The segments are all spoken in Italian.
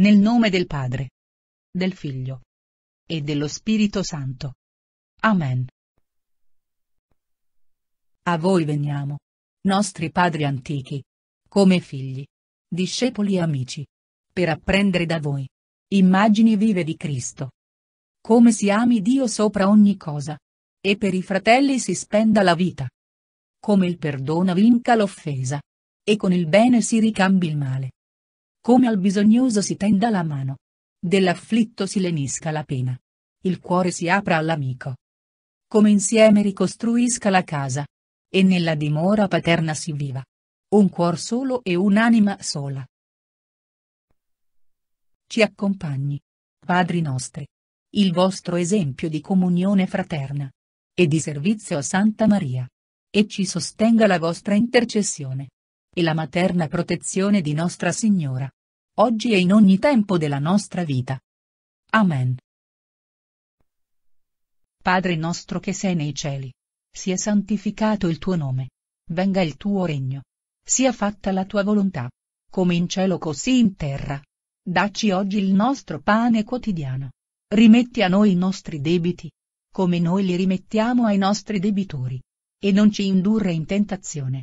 Nel nome del Padre, del Figlio e dello Spirito Santo. Amen. A voi veniamo, nostri padri antichi, come figli, discepoli e amici, per apprendere da voi immagini vive di Cristo. Come si ami Dio sopra ogni cosa. E per i fratelli si spenda la vita. Come il perdono vinca l'offesa. E con il bene si ricambi il male come al bisognoso si tenda la mano. Dell'afflitto si lenisca la pena. Il cuore si apra all'amico. Come insieme ricostruisca la casa. E nella dimora paterna si viva. Un cuor solo e un'anima sola. Ci accompagni. Padri nostri. Il vostro esempio di comunione fraterna. E di servizio a Santa Maria. E ci sostenga la vostra intercessione e la materna protezione di Nostra Signora. Oggi e in ogni tempo della nostra vita. Amen. Padre nostro che sei nei cieli. Sia santificato il tuo nome. Venga il tuo regno. Sia fatta la tua volontà. Come in cielo così in terra. Dacci oggi il nostro pane quotidiano. Rimetti a noi i nostri debiti, come noi li rimettiamo ai nostri debitori. E non ci indurre in tentazione,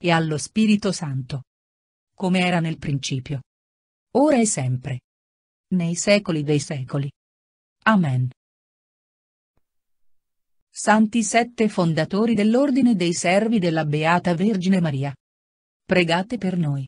e allo Spirito Santo. Come era nel principio. Ora e sempre. Nei secoli dei secoli. Amen. Santi sette fondatori dell'Ordine dei Servi della Beata Vergine Maria. Pregate per noi.